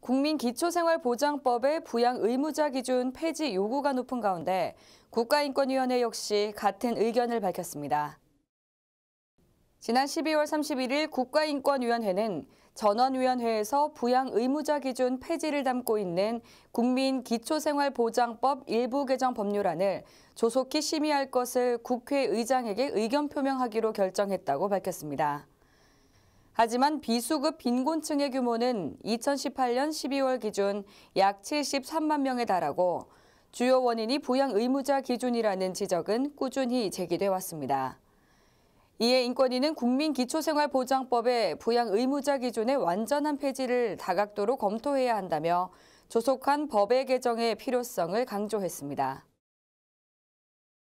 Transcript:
국민기초생활보장법의 부양 의무자 기준 폐지 요구가 높은 가운데 국가인권위원회 역시 같은 의견을 밝혔습니다. 지난 12월 31일 국가인권위원회는 전원위원회에서 부양 의무자 기준 폐지를 담고 있는 국민기초생활보장법 일부 개정 법률안을 조속히 심의할 것을 국회의장에게 의견 표명하기로 결정했다고 밝혔습니다. 하지만 비수급 빈곤층의 규모는 2018년 12월 기준 약 73만 명에 달하고 주요 원인이 부양 의무자 기준이라는 지적은 꾸준히 제기돼 왔습니다. 이에 인권위는 국민기초생활보장법의 부양 의무자 기준의 완전한 폐지를 다각도로 검토해야 한다며 조속한 법의 개정의 필요성을 강조했습니다.